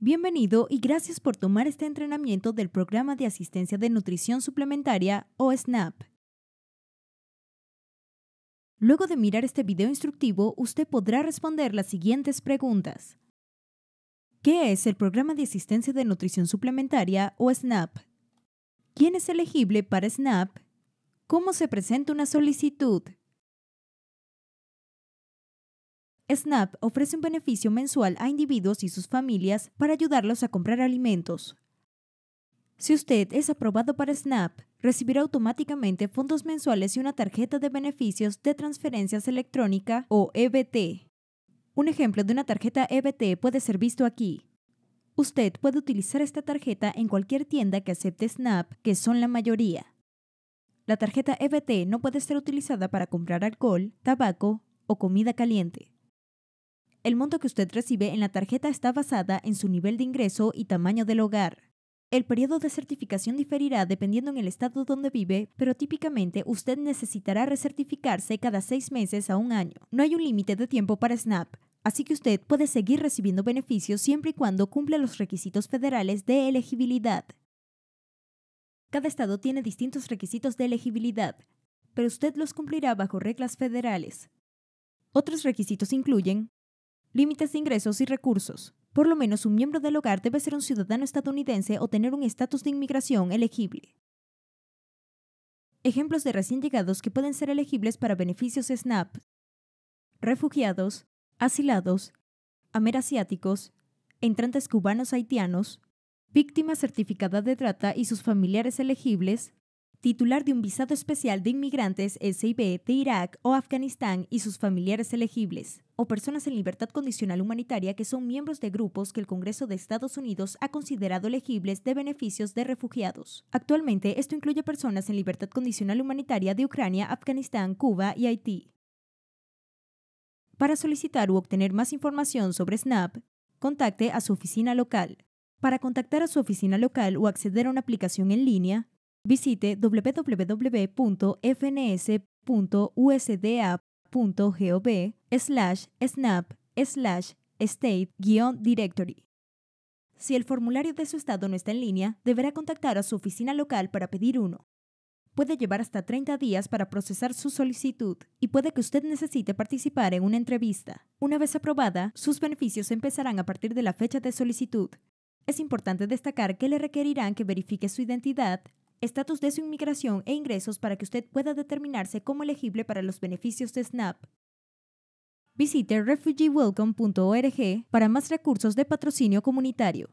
Bienvenido y gracias por tomar este entrenamiento del programa de asistencia de nutrición suplementaria o SNAP. Luego de mirar este video instructivo, usted podrá responder las siguientes preguntas. ¿Qué es el programa de asistencia de nutrición suplementaria o SNAP? ¿Quién es elegible para SNAP? ¿Cómo se presenta una solicitud? Snap ofrece un beneficio mensual a individuos y sus familias para ayudarlos a comprar alimentos. Si usted es aprobado para Snap, recibirá automáticamente fondos mensuales y una tarjeta de beneficios de transferencias electrónica o EBT. Un ejemplo de una tarjeta EBT puede ser visto aquí. Usted puede utilizar esta tarjeta en cualquier tienda que acepte Snap, que son la mayoría. La tarjeta EBT no puede ser utilizada para comprar alcohol, tabaco o comida caliente. El monto que usted recibe en la tarjeta está basada en su nivel de ingreso y tamaño del hogar. El periodo de certificación diferirá dependiendo en el estado donde vive, pero típicamente usted necesitará recertificarse cada seis meses a un año. No hay un límite de tiempo para SNAP, así que usted puede seguir recibiendo beneficios siempre y cuando cumpla los requisitos federales de elegibilidad. Cada estado tiene distintos requisitos de elegibilidad, pero usted los cumplirá bajo reglas federales. Otros requisitos incluyen Límites de ingresos y recursos. Por lo menos un miembro del hogar debe ser un ciudadano estadounidense o tener un estatus de inmigración elegible. Ejemplos de recién llegados que pueden ser elegibles para beneficios SNAP. Refugiados, asilados, amerasiáticos, entrantes cubanos haitianos, víctimas certificadas de trata y sus familiares elegibles, titular de un visado especial de inmigrantes SIB de Irak o Afganistán y sus familiares elegibles, o personas en libertad condicional humanitaria que son miembros de grupos que el Congreso de Estados Unidos ha considerado elegibles de beneficios de refugiados. Actualmente, esto incluye personas en libertad condicional humanitaria de Ucrania, Afganistán, Cuba y Haití. Para solicitar u obtener más información sobre SNAP, contacte a su oficina local. Para contactar a su oficina local o acceder a una aplicación en línea, visite www.fns.usda.gov slash snap slash state-directory. Si el formulario de su estado no está en línea, deberá contactar a su oficina local para pedir uno. Puede llevar hasta 30 días para procesar su solicitud y puede que usted necesite participar en una entrevista. Una vez aprobada, sus beneficios empezarán a partir de la fecha de solicitud. Es importante destacar que le requerirán que verifique su identidad, estatus de su inmigración e ingresos para que usted pueda determinarse como elegible para los beneficios de SNAP. Visite refugeewelcome.org para más recursos de patrocinio comunitario.